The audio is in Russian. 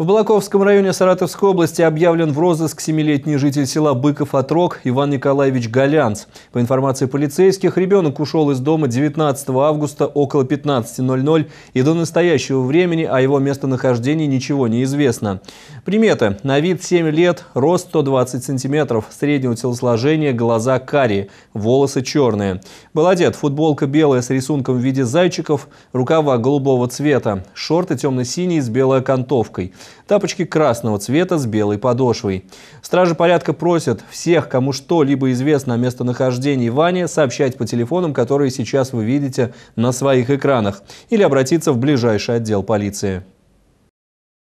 В Балаковском районе Саратовской области объявлен в розыск семилетний житель села Быков Отрог Иван Николаевич Голянц. По информации полицейских, ребенок ушел из дома 19 августа около 15.00 и до настоящего времени о его местонахождении ничего не известно. Приметы. На вид 7 лет, рост 120 сантиметров, среднего телосложения, глаза карие, волосы черные. Был одет футболка белая с рисунком в виде зайчиков, рукава голубого цвета, шорты темно-синие с белой окантовкой – тапочки красного цвета с белой подошвой. Стражи порядка просят всех, кому что-либо известно о местонахождении Вани, сообщать по телефонам, которые сейчас вы видите на своих экранах, или обратиться в ближайший отдел полиции.